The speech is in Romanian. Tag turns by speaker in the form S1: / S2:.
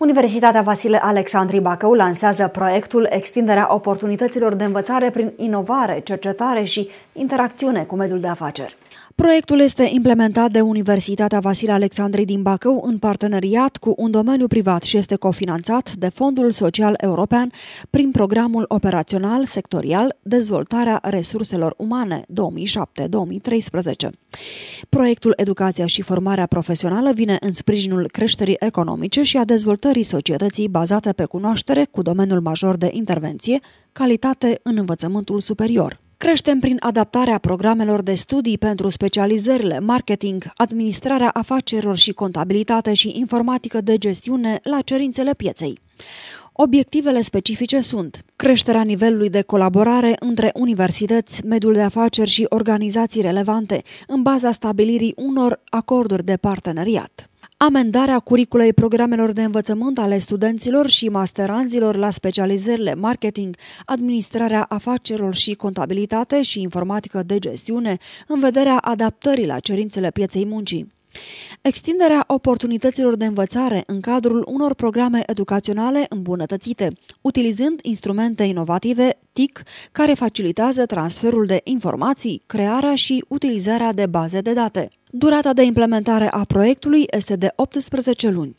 S1: Universitatea Vasile Alexandri Bacău lansează proiectul Extinderea oportunităților de învățare prin inovare, cercetare și interacțiune cu mediul de afaceri. Proiectul este implementat de Universitatea Vasile Alexandrei din Bacău în parteneriat cu un domeniu privat și este cofinanțat de Fondul Social European prin programul operațional sectorial Dezvoltarea resurselor umane 2007-2013. Proiectul Educația și formarea profesională vine în sprijinul creșterii economice și a dezvoltării societății bazate pe cunoaștere cu domeniul major de intervenție, calitate în învățământul superior. Creștem prin adaptarea programelor de studii pentru specializările marketing, administrarea afacerilor și contabilitate și informatică de gestiune la cerințele pieței. Obiectivele specifice sunt creșterea nivelului de colaborare între universități, mediul de afaceri și organizații relevante, în baza stabilirii unor acorduri de parteneriat. Amendarea curiculei programelor de învățământ ale studenților și masteranzilor la specializările marketing, administrarea afacerilor și contabilitate și informatică de gestiune în vederea adaptării la cerințele pieței muncii. Extinderea oportunităților de învățare în cadrul unor programe educaționale îmbunătățite, utilizând instrumente inovative TIC care facilitează transferul de informații, crearea și utilizarea de baze de date. Durata de implementare a proiectului este de 18 luni.